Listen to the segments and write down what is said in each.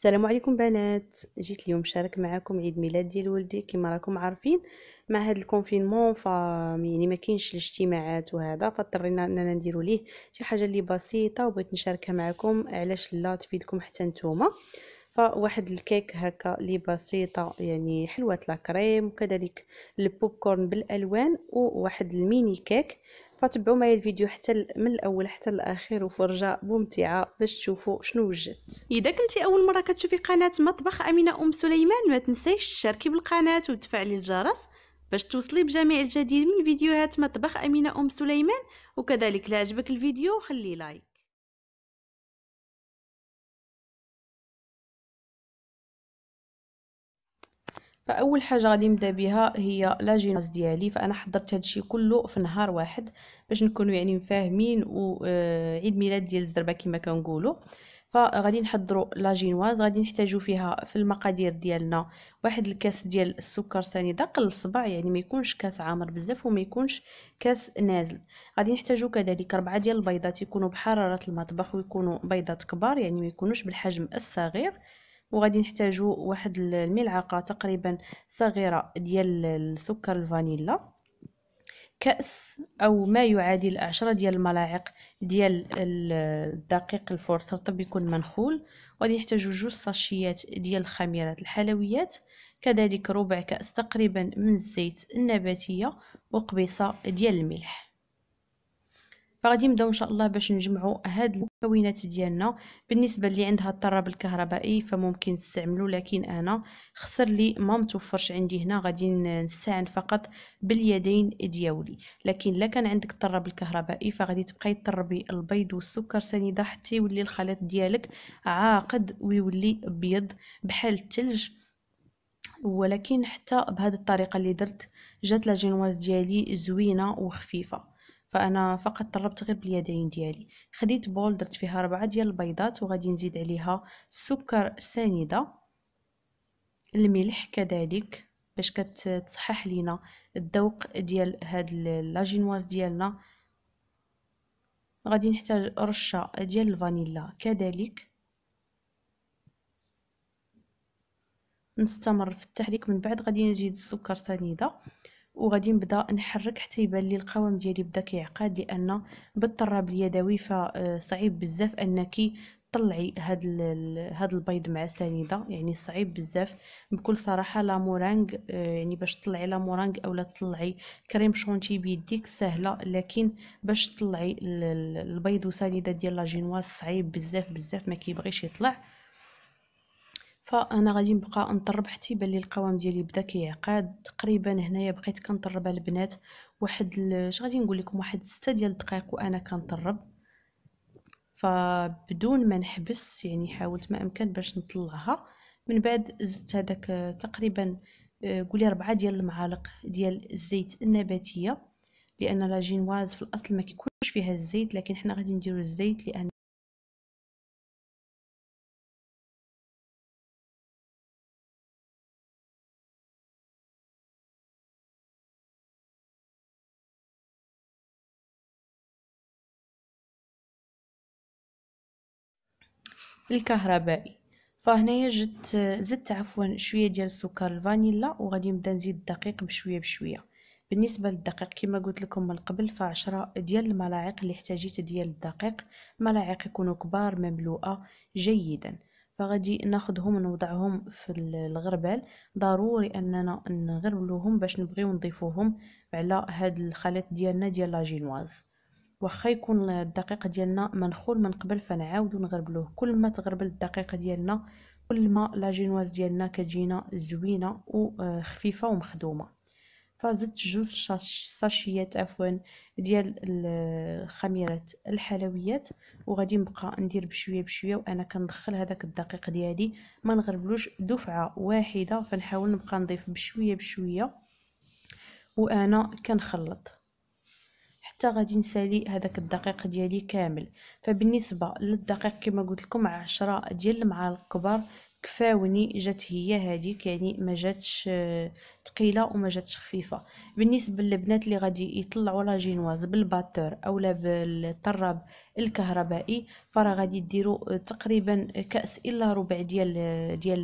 السلام عليكم بنات جيت اليوم نشارك معكم عيد ميلاد ديال ولدي كما راكم عارفين مع هاد الكونفينمون ف يعني ما كاينش الاجتماعات وهذا فاضطرينا اننا نديرو ليه شي حاجه اللي بسيطه وبغيت نشاركها معكم علاش لا تفيدكم حتى نتوما فواحد الكيك هكا اللي بسيطه يعني حلوه لا كريم وكذلك البوب كورن بالالوان وواحد الميني كيك فتبعوا معايا الفيديو حتى من الاول حتى الاخير وفرجه ممتعه باش تشوفوا شنو وجدت اذا كنتي اول مره كتشوفي قناه مطبخ امينه ام سليمان ما تنسيش تشاركي بالقناه وتفعلي الجرس باش توصلي بجميع الجديد من فيديوهات مطبخ امينه ام سليمان وكذلك لا عجبك الفيديو خلي لايك فاول حاجه غادي نبدا بها هي لا جيناز ديالي فانا حضرت هادشي كله في نهار واحد باش نكونوا يعني مفاهمين وعيد آه، ميلاد ديال الزربه كما كنقولوا فغادي نحضروا لا جينواز غادي نحتاجو فيها في المقادير ديالنا واحد الكاس ديال السكر ثاني داق الصبع يعني ما يكونش كاس عامر بزاف وما يكونش كاس نازل غادي نحتاجو كذلك ربعه ديال البيضات يكونوا بحراره المطبخ ويكونوا بيضات كبار يعني ما يكونوش بالحجم الصغير وغادي نحتاجو واحد الملعقه تقريبا صغيره ديال السكر الفانيلا كأس أو ما يعادل عشرة ديال الملاعق ديال الدقيق الفور طب يكون منخول وغادي نحتاجو جوج صاشيات ديال الخميرات الحلويات كذلك ربع كأس تقريبا من الزيت النباتية وقبيصة ديال الملح فغادي نبداو ان شاء الله باش نجمعوا هاد المكونات ديالنا بالنسبه اللي عندها الطراب الكهربائي فممكن تستعملوا لكن انا خسر لي ما متوفرش عندي هنا غادي نستعن فقط باليدين دياولي لكن لا كان عندك الطراب الكهربائي فغادي تبقاي تطربي البيض والسكر سنيده حتى يولي الخليط ديالك عاقد ويولي ابيض بحال الثلج ولكن حتى بهذه الطريقه اللي درت جات لا ديالي زوينه وخفيفه فانا فقط طلبت غير باليدين ديالي خديت بول درت فيها ربعة ديال البيضات وغادي نزيد عليها السكر السنيده الملح كذلك باش كتصحح لينا الذوق ديال هاد لاجينواز ديالنا غادي نحتاج رشه ديال الفانيلا كذلك نستمر في التحريك من بعد غادي نزيد السكر سنيده وغادي نبدا نحرك حتى يبان لي القوام ديالي بدا كيعقد لان بالطراب اليدوي فصعيب آه، بزاف انك طلعي هاد هاد البيض مع السنيده يعني صعيب بزاف بكل صراحه لا مورانغ آه، يعني باش تطلعي لا مورانغ اولا تطلعي كريم شونتي بيديك سهله لكن باش تطلعي البيض وسنيده ديال لا جينواز صعيب بزاف بزاف ما كيبغيش يطلع فانا غادي نبقى نطرب حتى يبان لي القوام ديالي بدا كيعقد تقريبا هنايا بقيت كنطرب على البنات واحد اش غادي نقول لكم واحد 6 ديال الدقائق وانا كنطرب فبدون ما نحبس يعني حاولت ما امكن باش نطلعها من بعد زدت هذاك تقريبا آه، قولي ربعة ديال المعالق ديال الزيت النباتيه لان لاجينواز في الاصل ما كيكونش فيها الزيت لكن حنا غادي نديرو الزيت لان الكهربائي فهنايا جبت زدت عفوا شويه ديال السكر الفانيلا وغادي نبدا نزيد الدقيق بشويه بشويه بالنسبه للدقيق كما قلت لكم من قبل فعشرة ديال الملاعق اللي احتاجيت ديال الدقيق ملاعق يكونوا كبار مملوءه جيدا فغادي ناخدهم ونوضعهم في الغربال ضروري اننا نغربلوهم باش نبغيو نضيفوهم على هاد الخليط ديالنا ديال لاجينواز واخا يكون الدقيقه ديالنا منخول من قبل فنعاودو نغربلوه كل ما تغربل الدقيقه ديالنا كل ما لا جينواز ديالنا كتجينا زوينه وخفيفه آه، ومخدومه فزدت جوج ساشيات عفوا ديال خميره الحلويات وغادي نبقى ندير بشويه بشويه وانا كندخل هذاك الدقيق ديالي ما نغربلوش دفعه واحده فنحاول نبقى نضيف بشويه بشويه وانا كنخلط حتى غادي نسالي هذاك الدقيق ديالي كامل فبالنسبه للدقيق كما قلت لكم عشرة ديال المعالق كبار كفاوني جات هي هذيك يعني ما جاتش ثقيله آه، وما جاتش خفيفه بالنسبه للبنات اللي غادي يطلعوا لا جينواز بالباتور اولا بالطراب الكهربائي فراه غادي ديروا آه، تقريبا كاس الا ربع ديال آه، ديال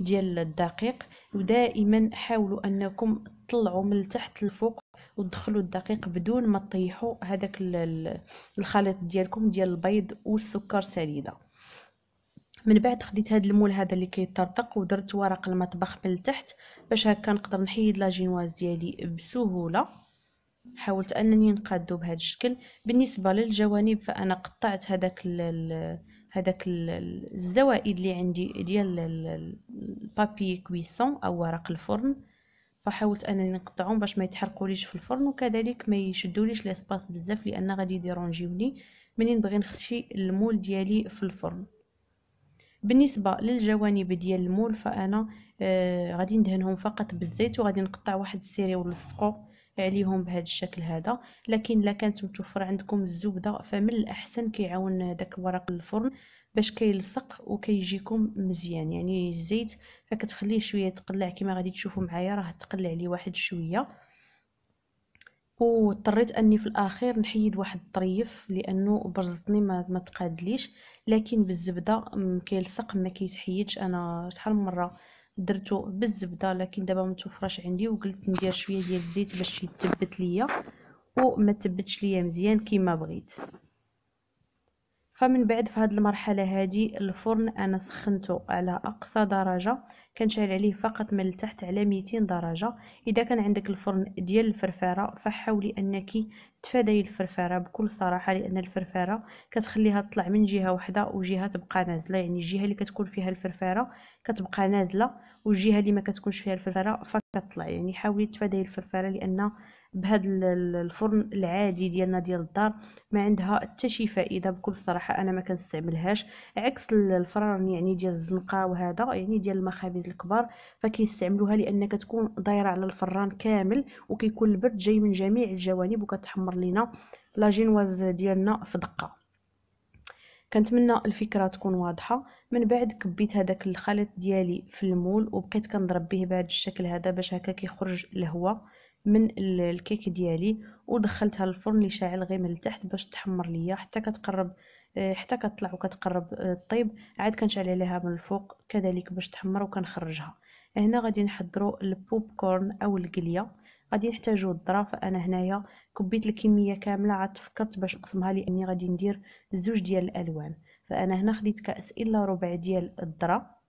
ديال الدقيق ودائما حاولوا انكم تطلعوا من تحت لفوق ودخلوا الدقيق بدون ما تطيحوا هذاك الخليط ديالكم ديال البيض والسكر سليده من بعد خديت هذا المول هذا اللي كيطرطق ودرت ورق المطبخ من التحت باش هكا نقدر نحيد لا جينواز ديالي بسهوله حاولت انني نقادو بهذا الشكل بالنسبه للجوانب فانا قطعت هذاك هذاك الزوائد اللي عندي ديال البابي كويسون او ورق الفرن فحاولت انني نقطعهم باش ما يتحرقوليش في الفرن وكذلك ما يشدوليش لاسباس بزاف لان غادي يديرونجيوني منين نبغي نخشي المول ديالي في الفرن بالنسبه للجوانب ديال المول فانا آه غادي ندهنهم فقط بالزيت وغادي نقطع واحد السيري ونلصقو عليهم بهذا الشكل هذا لكن لا كانت متوفره عندكم الزبده فمن الاحسن كيعاون داك ورق الفرن باش كيلصق وكيجيكم مزيان يعني الزيت فكتخليه شويه يتقلع كما غادي تشوفوا معايا راه تقلع لي واحد شويه واضطريت اني في الاخير نحيد واحد الطريف لانه برزتني ما, ما تقادليش لكن بالزبده كيلصق ما كيتحيدش انا شحال مره درتو بالزبده لكن دابا ما توفرش عندي وقلت ندير شويه ديال الزيت باش يتثبت ليا وما تثبتش ليا مزيان كيما بغيت فمن بعد في هذه المرحله هذه الفرن انا سخنته على اقصى درجه كنشعل عليه فقط من التحت على 200 درجه اذا كان عندك الفرن ديال الفرفاره فحاولي انك تفادي الفرفاره بكل صراحه لان الفرفاره كتخليها تطلع من جهه واحده وجهه تبقى نازله يعني الجهه اللي كتكون فيها الفرفاره كتبقى نازله والجهه اللي ما كتكونش فيها الفرفاره فكتطلع يعني حاولي تفادي الفرفاره لان بهذا الفرن العادي ديالنا ديال الدار ما عندها حتى شي فائده بكل صراحه انا ما كنستعملهاش عكس الفران يعني ديال الزنقه وهذا يعني ديال المخابز الكبار فكيستعملوها لان كتكون دايره على الفران كامل وكيكون البرد جاي من جميع الجوانب وكتحمر لينا لا جينواز ديالنا في دقه كنتمنى الفكره تكون واضحه من بعد كبيت هذاك الخليط ديالي في المول وبقيت كنضرب به بهذا الشكل هذا باش هكا كيخرج الهواء من الكيك ديالي ودخلتها للفرن اللي شاعل غير من التحت باش تحمر ليا حتى كتقرب آه، حتى كتطلع وكتقرب آه، الطيب عاد كنشعل عليها من الفوق كذلك باش تحمر وكنخرجها هنا غادي نحضروا البوب كورن او القليه غادي نحتاجو الذره فانا هنايا كبيت الكميه كامله عاد فكرت باش نقسمها لاني غادي ندير زوج ديال الالوان فانا هنا خديت كاس الا ربع ديال الذره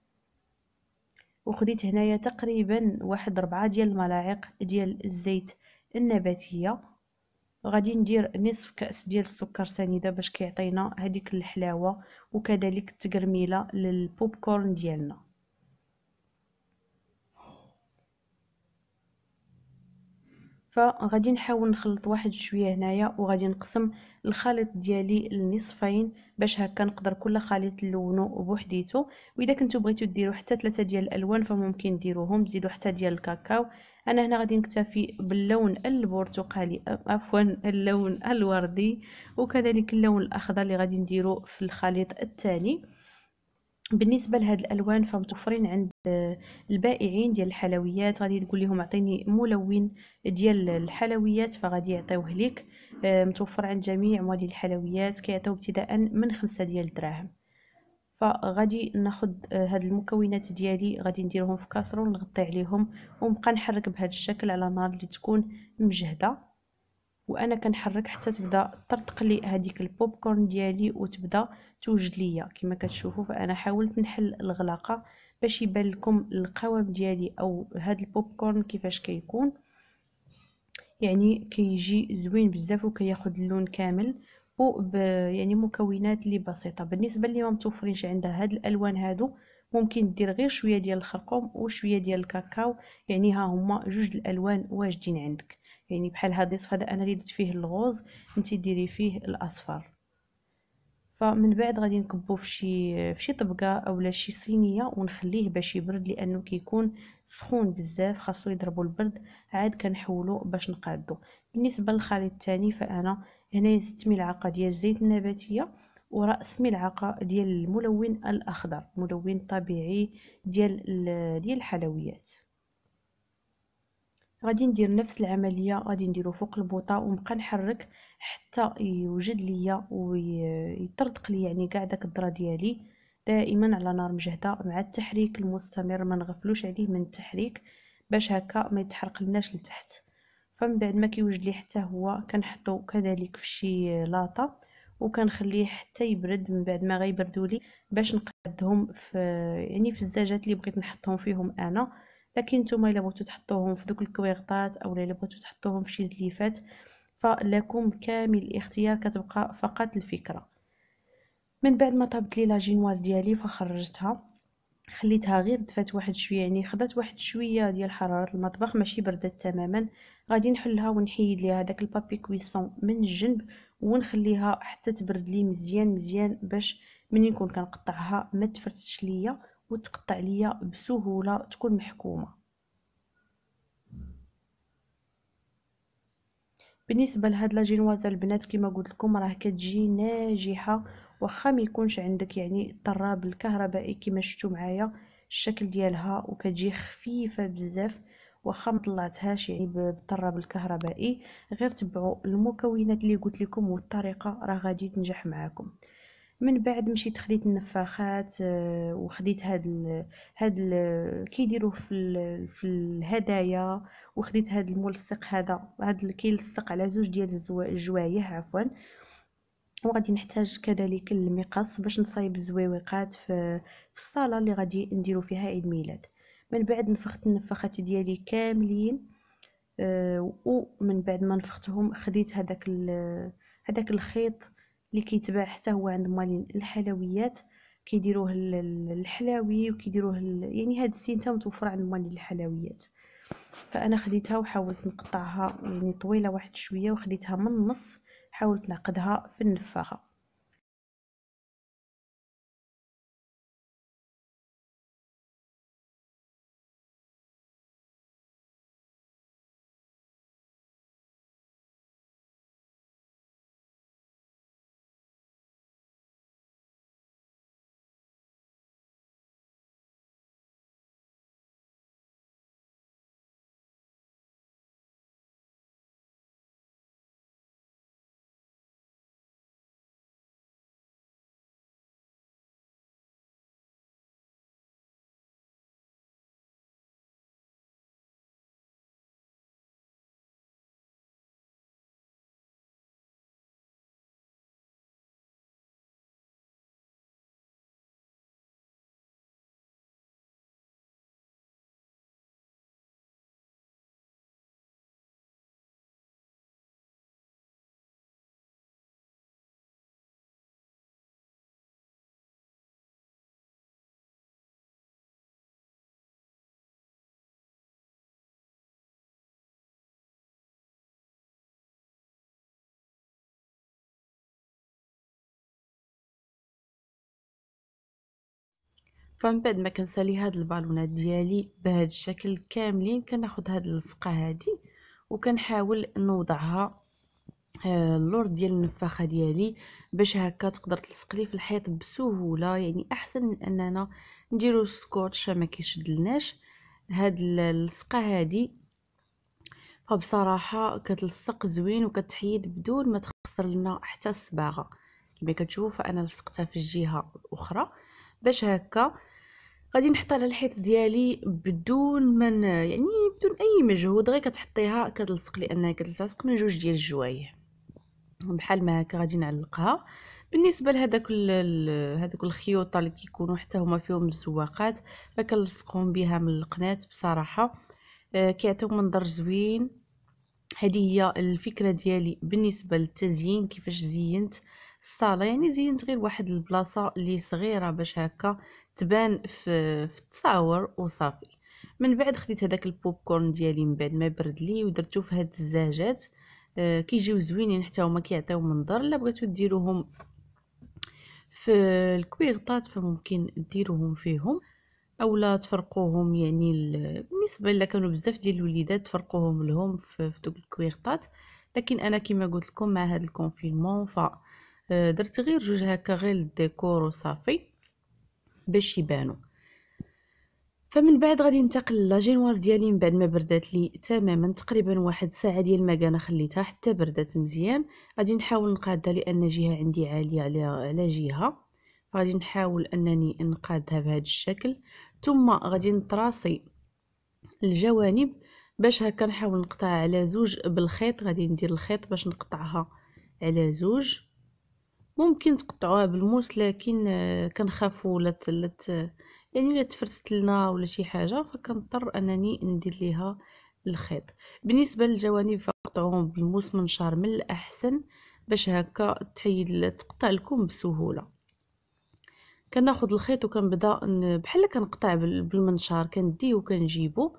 وخديت هنايا تقريبا واحد ربعة ديال الملاعق ديال الزيت النباتيه غادي ندير نصف كاس ديال السكر سنيده باش كيعطينا هديك الحلاوه وكذلك التقرميله للبوب كورن ديالنا فغادي نحاول نخلط واحد شويه هنايا وغادي نقسم الخليط ديالي لنصفين باش هكا نقدر كل خليط نلونو بوحديتو واذا كنتو بغيتو ديروا حتى ثلاثه ديال الالوان فممكن ديروهم تزيدوا حتى ديال الكاكاو انا هنا غادي نكتفي باللون البرتقالي عفوا اللون الوردي وكذلك اللون الاخضر اللي غادي نديرو في الخليط الثاني بالنسبه لهاد الالوان فمتوفرين عند البائعين ديال الحلويات غادي تقول لهم اعطيني ملون ديال الحلويات فغادي يعطيوه لك آه، متوفر عند جميع موالي الحلويات كيعطيو ابتداء من خمسة ديال الدراهم فغادي ناخد آه، هاد المكونات ديالي غادي نديرهم في كاسرون نغطي عليهم ونبقى نحرك بهذا الشكل على نار اللي تكون مجهده وانا كنحرك حتى تبدا طرطق لي هذيك البوب كورن ديالي وتبدا توجد ليا كما كتشوفوا فانا حاولت نحل الغلاقه باش يبان لكم القوام ديالي او هاد البوب كورن كيفاش كيكون يعني كيجي زوين بزاف وكياخد اللون كامل وب يعني مكونات اللي بسيطه بالنسبه اللي ما متوفرينش عندها هاد الالوان هادو ممكن دير غير شويه ديال الخرقوم وشويه ديال الكاكاو يعني ها هما جوج الالوان واجدين عندك يعني بحال هاد الصف هذا انا اللي درت فيه الغوز انت ديري فيه الاصفر فمن بعد غادي نكبوه في شي في شي طبقه اولا شي صينيه ونخليه باش يبرد لانه كيكون سخون بزاف خاصو يضربو البرد عاد كنحولو باش نقادو بالنسبه للخليط الثاني فانا هنايا زدت ملعقه ديال الزيت النباتيه وراس ملعقه ديال الملون الاخضر ملون طبيعي ديال ديال الحلويات غادي ندير نفس العمليه غادي نديرو فوق البوطه ونبقى نحرك حتى يوجد ليا ويطردق لي يعني كاع داك الدرا ديالي دائما على نار مجهده مع التحريك المستمر ما نغفلوش عليه من التحريك باش هكا ما يتحرق لناش لتحت فمن بعد ما كيوجد لي حتى هو كنحطو كذلك في شي لاطه وكنخليه حتى يبرد من بعد ما غيبردوا لي باش نقادهم في يعني في الزجاج اللي بغيت نحطهم فيهم انا لكن نتوما الا بغيتو تحطوهم في دوك الكويغطات اولا الا بغيتو تحطوهم في شي زليفات فلكم كامل الاختيار كتبقى فقط الفكره من بعد ما طابت لي لاجينواز ديالي فخرجتها خليتها غير دفات واحد شويه يعني خدات واحد شويه ديال حراره المطبخ ماشي بردات تماما غادي نحلها ونحيد ليها داك البابي كويسون من الجنب ونخليها حتى تبرد لي مزيان مزيان باش منين نكون كنقطعها ما تفرتش ليا وتقطع ليا بسهوله تكون محكومه بالنسبه لهاد لاجينواز البنات كما قلت لكم راه كتجي ناجحه واخا ما يكونش عندك يعني الطراب الكهربائي كما شفتوا معايا الشكل ديالها وكتجي خفيفه بزاف واخا ما طلعتهاش يعني بالطراب الكهربائي غير تبعوا المكونات اللي قلت لكم والطريقه راه غادي تنجح معاكم من بعد مشيت خديت النفاخات آه، وخديت هاد ال... هاد ال... كيديروه في ال... في الهدايا وخديت هاد الملصق هذا هاد كيلصق على زوج ديال الزو... الجوايه عفوا وغادي نحتاج كذلك المقص باش نصايب الزويويقات في, في الصاله اللي غادي نديرو فيها عيد ميلاد من بعد نفخت النفخات ديالي كاملين آه، ومن بعد ما نفختهم خديت هذاك هذاك الخيط اللي كيتباع حتى هو عند مالين الحلويات كيديروه الحلاوي وكيديروه يعني هاد السين تا متوفر عند مالين الحلويات فانا خديتها وحاولت نقطعها يعني طويله واحد شويه وخديتها من النص حاولت نعقدها في النفاخه فمن بعد ما كنسالي هاد البالونات ديالي بهاد الشكل كاملين كناخد هاد اللصقه هادي وكنحاول نوضعها آه، اللور ديال النفاخه ديالي باش هكا تقدر تلصق لي في الحيط بسهوله يعني احسن من اننا نديرو سكوتش ما كيشدلناش هاد اللصقه هادي فبصراحه كتلصق زوين وكتحيد بدون ما تخسر لنا حتى الصباغه كما كتشوفوا فانا لصقتها في الجهه الاخرى باش هكا غادي نحط على الحيط ديالي بدون ما يعني بدون اي مجهود غير كتحطيها كتلصق لانها كتلصق من جوج ديال الجوايع بحال ما هكا غادي نعلقها بالنسبه لهذاك هذوك الخيوطه اللي كيكونوا حتى هما فيهم الزواقات فكنلصقهم بها من القنات بصراحه آه كيعطيو منظر زوين هذه هي الفكره ديالي بالنسبه للتزيين كيفاش زينت الصاله يعني زينت غير واحد البلاصه اللي صغيره باش هكا تبان في, في التصاور وصافي من بعد خديت هذاك البوب كورن ديالي من بعد ما برد لي ودرتو في هاد الزاجات آه، كيجيو زوينين حتى هما كيعطيو منظر الا بغيتو ديروهم في الكويغطات فممكن ديروهم فيهم اولا تفرقوهم يعني بالنسبه الا كانوا بزاف ديال الوليدات تفرقوهم لهم في, دوك الكويغطات لكن انا كما قلت لكم مع هذا الكونفينمون ف آه، درت غير جوج هكا غير الديكور وصافي باش يبانو فمن بعد غادي ننتقل لاجينواز ديالي من بعد ما بردات لي تماما تقريبا واحد ساعه ديال المكانه خليتها حتى بردات مزيان غادي نحاول نقادها لان جهه عندي عاليه على على جهه غادي نحاول انني نقادها بهذا الشكل ثم غادي نطراسي الجوانب باش هكا نحاول نقطعها على زوج بالخيط غادي ندير الخيط باش نقطعها على زوج ممكن تقطعوها بالموس لكن آه، كنخافو لا تلت يعني لا تفرتت لنا ولا شي حاجه فكنضطر انني ندير ليها الخيط بالنسبه للجوانب فقطعوهم بالموس منشار من الاحسن باش هكا تحيد تقطع لكم بسهوله كناخذ الخيط وكنبدا بحال كنقطع بالمنشار كنديه وكنجيبو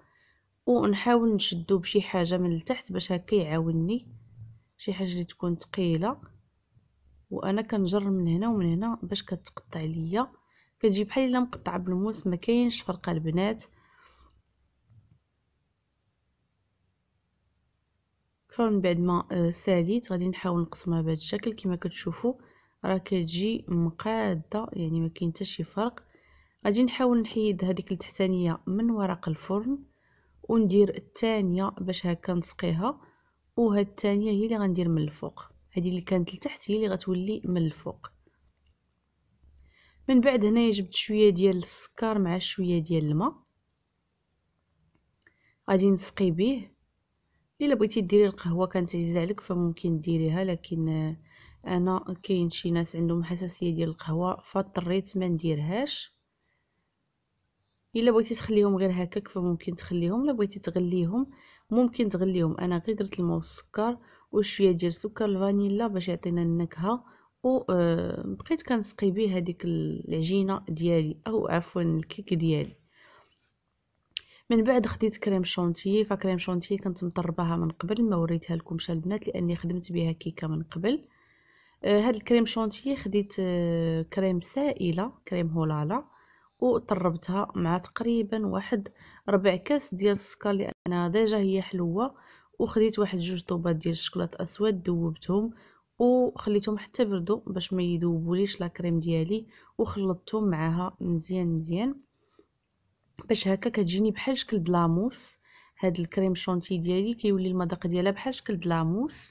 ونحاول نشدو بشي حاجه من التحت باش هكا يعاوني شي حاجه اللي تكون ثقيله وانا كنجر من هنا ومن هنا باش كتقطع ليا كتجي بحال الا مقطعه بالموس ما كاينش فرقه البنات فمن بعد ما آه، ساليت غادي نحاول نقسمها بهذا الشكل كما كتشوفوا راه كتجي مقاده يعني ما كاين حتى شي فرق غادي نحاول نحيد هذيك التحتانيه من ورق الفرن وندير الثانيه باش هكا نسقيها وهاد الثانيه هي اللي غندير من الفوق هذه اللي كانت لتحت هي اللي غتولي من الفوق من بعد هنايا جبت شويه ديال السكر مع شويه ديال الماء غادي نسقي به الا بغيتي ديري القهوه كانت عزيزه عليك فممكن ديريها لكن انا كاين شي ناس عندهم حساسيه ديال القهوه فاضطريت ما نديرهاش الا بغيتي تخليهم غير هكاك فممكن تخليهم الا بغيتي تغليهم ممكن تغليهم انا غير درت الماء والسكر وشويه ديال سكر الفانيلا باش يعطينا النكهه وبقيت آه، كنسقي به هذيك العجينه ديالي او عفوا الكيك ديالي من بعد خديت كريم شونتيي فكريم شونتيي كنت مطرباها من قبل ما وريتها لكمش البنات لاني خدمت بها كيكه من قبل آه، هاد الكريم شونتيي خديت آه، كريم سائله كريم هولالا وطربتها مع تقريبا واحد ربع كاس ديال السكر لانها ديجا هي حلوه وخديت واحد جوج طوبات ديال الشكلاط اسود ذوبتهم وخليتهم حتى بردوا باش ما يذوبوليش لا كريم ديالي وخلطتهم معاها مزيان مزيان باش هكا كتجيني بحال شكل دلاموس هاد الكريم شونتي ديالي كيولي المذاق ديالها بحال شكل دلاموس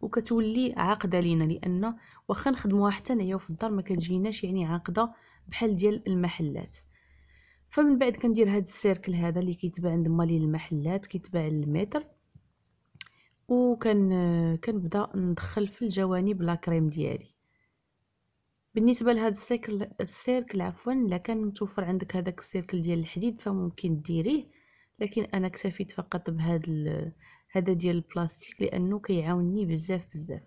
وكتولي عاقده لينا لان واخا نخدموها حتى نعياو في الدار ما كتجيناش يعني عاقده بحال ديال المحلات فمن بعد كندير هاد السيركل هذا اللي كيتباع عند مالي المحلات كيتباع للمتر وكن كنبدا ندخل في الجوانب لا كريم ديالي بالنسبه لهاد السيركل السيركل عفوا الا كان متوفر عندك هذاك السيركل ديال الحديد فممكن ديريه لكن انا اكتفيت فقط بهاد هذا ديال البلاستيك لانه كيعاونني بزاف بزاف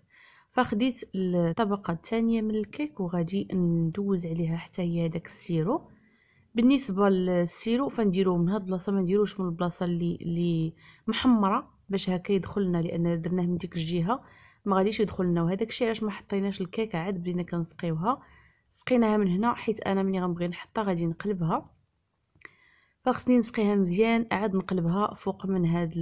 فخديت الطبقه الثانيه من الكيك وغادي ندوز عليها حتى هي داك السيرو بالنسبه للسيرو فنديروه من هاد البلاصه ما نديروش من البلاصه اللي اللي محمره باش هكا يدخل لنا لان درناه من ديك الجهه ما غاديش يدخل لنا وهذاك الشيء علاش ما حطيناش الكيك عاد بدينا كنسقيوها سقيناها من هنا حيت انا ملي غنبغي نحطها غادي نقلبها فخصني نسقيها مزيان عاد نقلبها فوق من هاد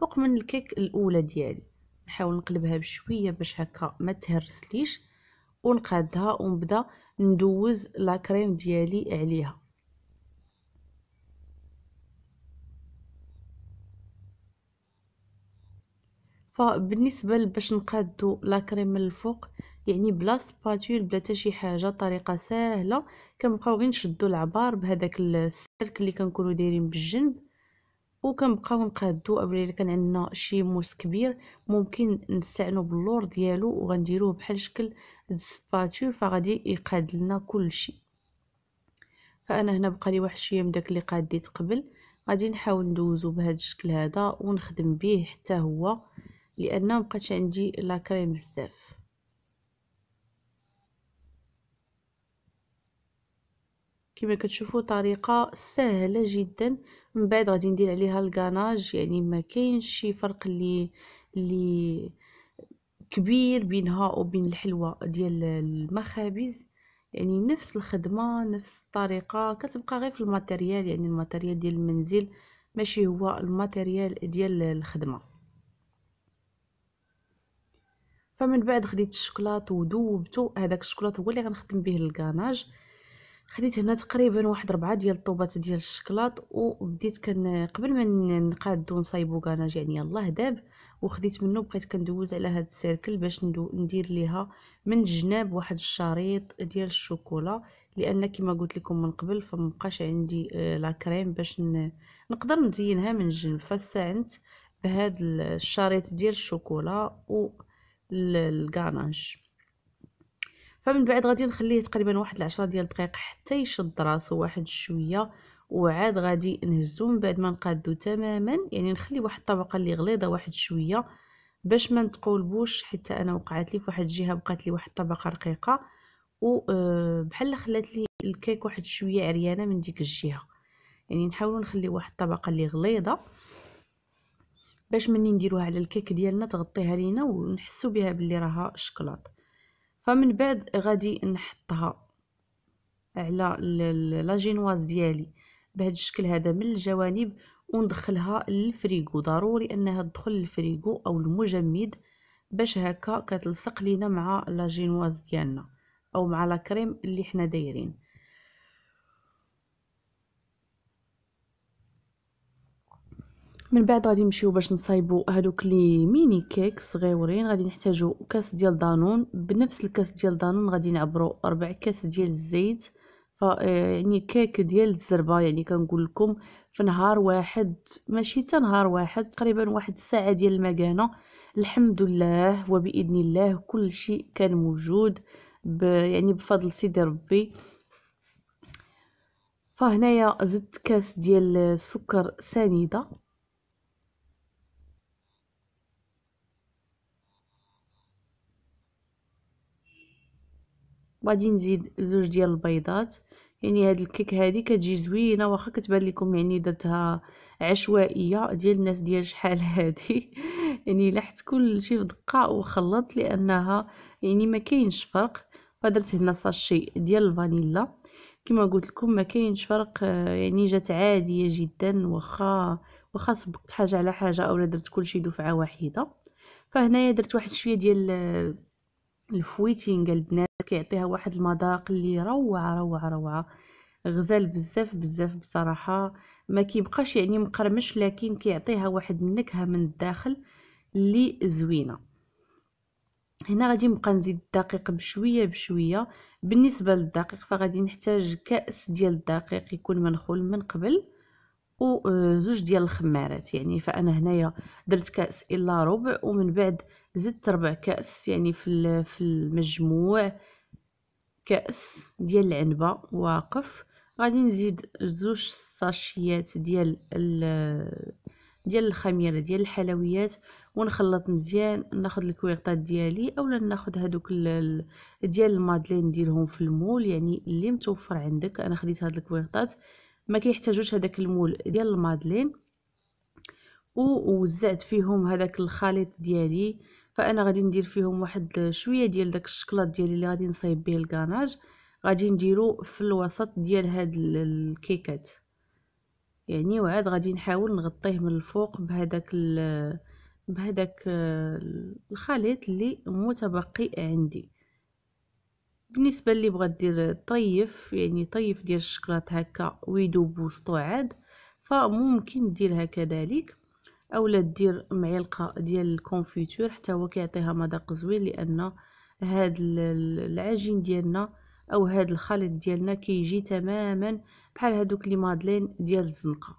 فوق من الكيك الاولى ديالي نحاول نقلبها بشويه باش هكا ما تهرسليش ونقادها ونبدا ندوز لا كريم ديالي عليها فبالنسبه باش نقادو لا كريم من الفوق يعني بلا سباتول بلا حتى شي حاجه طريقه سهله كنبقاو غير نشدو العبار بهذاك السلك اللي كنكونوا دايرين بالجنب وكنبقاو نقادو اولا الا كان عندنا شي موس كبير ممكن نستعنو باللور ديالو وغنديروه بحال شكل السباتول فغادي يقاد لنا كلشي فانا هنا بقى لي واحد شويه من داك اللي قاديت قبل غادي نحاول ندوزو بهذا الشكل هذا ونخدم به حتى هو لان مبقاش عندي لا كريم بزاف كما كتشوفوا طريقه سهله جدا من بعد غادي ندير عليها الكاناج يعني ما كاينش شي فرق اللي اللي كبير بينها وبين الحلوى ديال المخابز يعني نفس الخدمه نفس الطريقه كتبقى غير في الماتيريال يعني الماتيريال ديال المنزل ماشي هو الماتيريال ديال الخدمه فمن بعد خديت الشكلاط وذوبته هذاك الشكلاط هو اللي غنخدم به الكاناج خديت هنا تقريبا واحد ربعة ديال الطوبات ديال الشكلاط وبديت كان قبل ما نقادو نصايبو كناج يعني الله داب وخديت منه بقيت كندوز على هاد السيركل باش ندير ليها من الجناب واحد الشريط ديال الشوكولا لان كما قلت لكم من قبل فمبقاش عندي آه، لا كريم باش نقدر نزينها من الجنب فاستعنت بهاد الشريط ديال الشوكولا و الكاناج فمن بعد غادي نخليه تقريبا واحد العشرة ديال الدقائق حتى يشد راسو واحد شويه وعاد غادي نهزو من بعد ما نقادو تماما يعني نخلي واحد الطبقه اللي غليظه واحد شويه باش ما نتقولبوش حتى انا وقعت لي في واحد الجهه بقات لي واحد الطبقه رقيقه وبحال آه، خلات لي الكيك واحد شويه عريانه من ديك الجهه يعني نحاولوا نخلي واحد الطبقه اللي غليظه باش مني نديروها على الكيك ديالنا تغطيها لينا ونحسو بها بلي راها شكلاط فمن بعد غادي نحطها على لاجينواز ديالي بهذا الشكل هذا من الجوانب وندخلها للفريغو ضروري انها تدخل للفريغو او المجمد باش هكا كتلصق لينا مع لاجينواز ديالنا او مع لا كريم اللي حنا دايرين من بعد غادي نمشيو باش نصايبو هادوك لي ميني كيك صغيورين غادي نحتاجو كاس ديال دانون بنفس الكاس ديال دانون غادي نعبرو ربع كاس ديال الزيت ف آه، يعني كيك ديال الزربه يعني كنقول لكم في نهار واحد ماشي حتى نهار واحد تقريبا واحد الساعه ديال المكانه الحمد لله وباذن الله كل شيء كان موجود ب يعني بفضل سيدي ربي فهنايا زدت كاس ديال السكر سنيده غادي نزيد زوج ديال البيضات يعني هاد الكيك هادي كتجي زوينه واخا كتبان لكم يعني درتها عشوائيه ديال الناس ديال شحال هادي يعني لحت كلشي بدقه وخلطت لانها يعني ما كاينش فرق فدرت هنا ساشي ديال الفانيلا كما قلت لكم ما كاينش فرق آه، يعني جات عاديه جدا واخا واخا سبقت حاجه على حاجه اولا درت كلشي دفعه واحده فهنايا درت واحد شويه ديال آه، الفويتينغ البنات كيعطيها واحد المذاق اللي روعه روعه روعه غزال بزاف بزاف بصراحه ما كيبقاش يعني مقرمش لكن كيعطيها واحد النكهه من الداخل اللي زوينه هنا غادي نبقى نزيد الدقيق بشويه بشويه بالنسبه للدقيق فغادي نحتاج كاس ديال الدقيق يكون منخول من قبل وزوج آه، ديال الخمارات يعني فانا هنايا درت كاس الا ربع ومن بعد زدت ربع كاس يعني في في المجموع كأس ديال العنبة واقف غادي نزيد زوج ساشيات ديال ديال الخميره ديال الحلويات ونخلط مزيان ناخذ الكويغطات ديالي اولا ناخذ هذوك ديال المادلين نديرهم في المول يعني اللي متوفر عندك انا خديت هاد الكويغطات ما كيحتاجوش هذاك المول ديال المادلين ووزعت فيهم هذاك الخليط ديالي فانا غادي ندير فيهم واحد شويه ديال داك الشكلاط ديالي اللي غادي نصايب به الكاناج غادي نديرو في الوسط ديال هاد الكيكات يعني وعاد غادي نحاول نغطيه من الفوق بهذاك بهذاك الخليط اللي متبقي عندي بالنسبه اللي بغات دير طيف يعني طيف ديال الشكلاط هكا ويدوب وسطو عاد فممكن ديرها كذلك اولا دير معلقه ديال الكونفيتور حتى هو كيعطيها مذاق زوين لان هاد العجين ديالنا او هاد الخليط ديالنا كيجي تماما بحال هادوك لي مادلين ديال الزنقه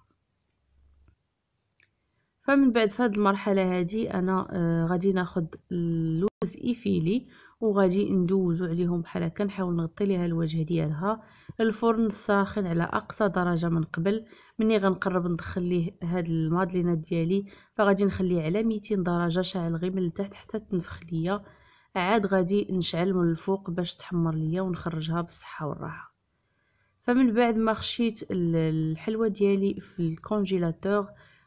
فمن بعد فهاد المرحله هادي انا آه غادي ناخذ اللوز ايفيلي وغادي ندوزو عليهم بحال هكا نحاول نغطي ليها الوجه ديالها الفرن ساخن على اقصى درجه من قبل مني غنقرب ندخل ليه هاد المادلينا ديالي فغادي نخليه على 200 درجه شاعل غير من التحت حتى تنفخ ليا عاد غادي نشعل من الفوق باش تحمر ليا ونخرجها بالصحه والراحه فمن بعد ما خشيت الحلوه ديالي في الكونجيلاتور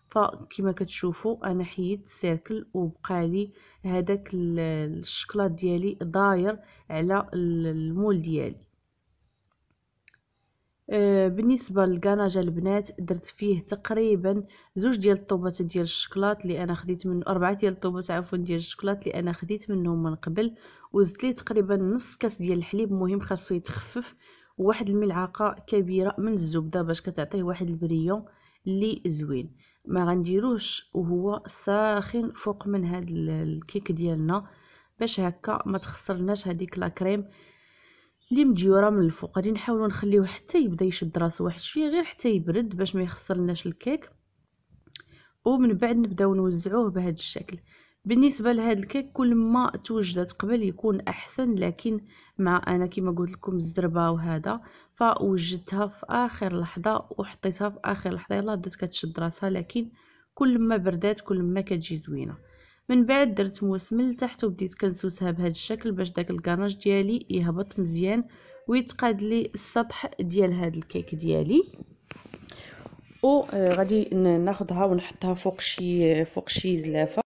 فكما كتشوفوا انا حيدت السيركل وبقى لي هذاك الشكلاط ديالي داير على المول ديالي آه، بالنسبه للكناجه البنات درت فيه تقريبا زوج ديال الطوبات ديال الشكلاط اللي انا خديت منه اربعه ديال الطوبات عفوا ديال الشكلاط اللي انا خديت منهم من قبل وزدت ليه تقريبا نص كاس ديال الحليب مهم خاصو يتخفف وواحد الملعقه كبيره من الزبده باش كتعطيه واحد البريون اللي زوين ما غنديروش وهو ساخن فوق من هاد الكيك ديالنا باش هكا ما تخسرناش هاديك لا كريم اللي مديوره من الفوق غادي نحاولوا نخليوه حتى يبدا يشد راسو واحد شويه غير حتى يبرد باش ما يخسرناش الكيك ومن بعد نبداو نوزعوه بهذا الشكل بالنسبه لهذا الكيك كل ما توجدت قبل يكون احسن لكن مع انا كما قلت لكم الزربه وهذا فوجدتها في اخر لحظه وحطيتها في اخر لحظه يلا بدات كتشد راسها لكن كل ما بردات كل ما كتجي زوينه من بعد درت موس من لتحت وبديت كنسوسها بهذا الشكل باش داك الكاناج ديالي يهبط مزيان ويتقاد لي السطح ديال هذا الكيك ديالي وغادي آه، ناخذها ونحطها فوق شي فوق شي زلافه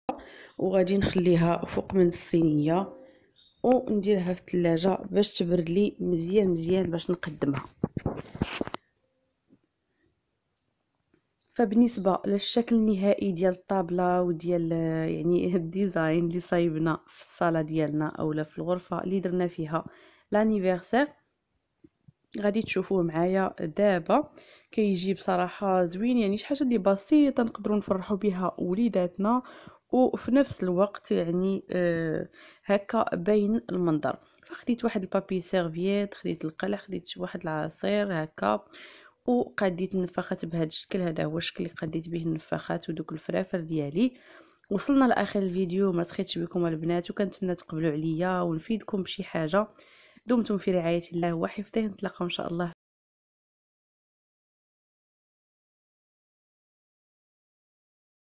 وغادي نخليها فوق من الصينيه ونديرها في الثلاجه باش تبرد لي مزيان مزيان باش نقدمها فبالنسبه للشكل النهائي ديال الطابله وديال يعني الديزاين اللي صايبنا في الصاله ديالنا اولا في الغرفه اللي درنا فيها لانيفيرسير غادي تشوفوه معايا دابا كيجي بصراحه زوين يعني شي حاجه اللي بسيطه نقدروا نفرحوا بها وليداتنا وفي نفس الوقت يعني آه هكا باين المنظر فخديت واحد البابي سيرفييت خديت القلع خديت واحد العصير هكا وقديت النفاخات بهذا الشكل هذا هو الشكل اللي قديت به النفاخات ودوك الفرافر ديالي وصلنا لاخر الفيديو ما سخيتش بكم البنات وكنتمنى تقبلوا عليا ونفيدكم بشي حاجه دمتم في رعايه الله وحفظه نتلاقاو ان شاء الله